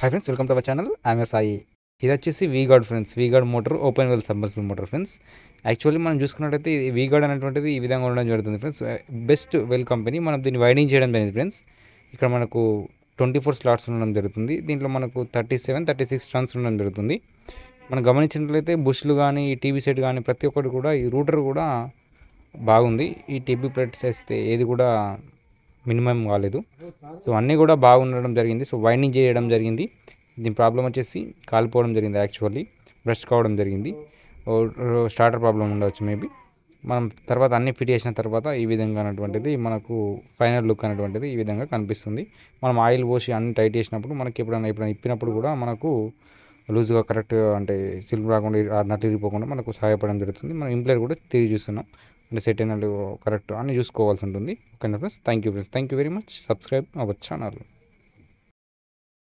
high friends welcome to our channel ఆమె సాయి ఇది వచ్చేసి V Guard friends V Guard motor open well submersible motor friends actually మనం చూసుకున్నట్టయితే వీగాడ్ అనేటువంటిది ఈ విధంగా ఉండడం జరుగుతుంది ఫ్రెండ్స్ బెస్ట్ వెల్ కంపెనీ మనం దీన్ని వైడింగ్ చేయడం జరిగింది ఫ్రెండ్స్ ఇక్కడ మనకు ట్వంటీ ఫోర్ స్లాట్స్ ఉండడం జరుగుతుంది దీంట్లో మనకు thirty seven thirty six tons ఉండడం జరుగుతుంది మనం గమనించినట్లయితే బుష్లు కానీ టీవీ సెట్ కానీ ప్రతి ఒక్కటి కూడా ఈ రూటర్ కూడా బాగుంది ఈ టీబీ ప్లేట్స్ వేస్తే ఏది కూడా మినిమం కాలేదు సో అన్నీ కూడా బాగుండడం జరిగింది సో వైండింగ్ చేయడం జరిగింది దీని ప్రాబ్లం వచ్చేసి కాలిపోవడం జరిగింది యాక్చువల్లీ బ్రష్ కావడం జరిగింది స్టార్టర్ ప్రాబ్లం ఉండవచ్చు మేబీ మనం తర్వాత అన్ని ఫిట్ చేసిన తర్వాత ఈ విధంగా అనేటువంటిది మనకు ఫైనల్ లుక్ అనేటువంటిది ఈ విధంగా కనిపిస్తుంది మనం ఆయిల్ పోసి అన్ని టైట్ చేసినప్పుడు మనకి ఎప్పుడైనా ఎప్పుడైనా ఇప్పినప్పుడు కూడా మనకు లూజ్గా కరెక్ట్ అంటే సిల్క్ రాకుండా నట్లు ఇరిగిపోకుండా మనకు సహాయపడడం జరుగుతుంది మనం ఇంప్లేర్ కూడా తిరిగి చూస్తున్నాం అంటే సెట్ అయినట్టు కరెక్ట్ అని చూసుకోవాల్సి ఉంటుంది ఓకేనా friends thank you friends thank you very much subscribe our channel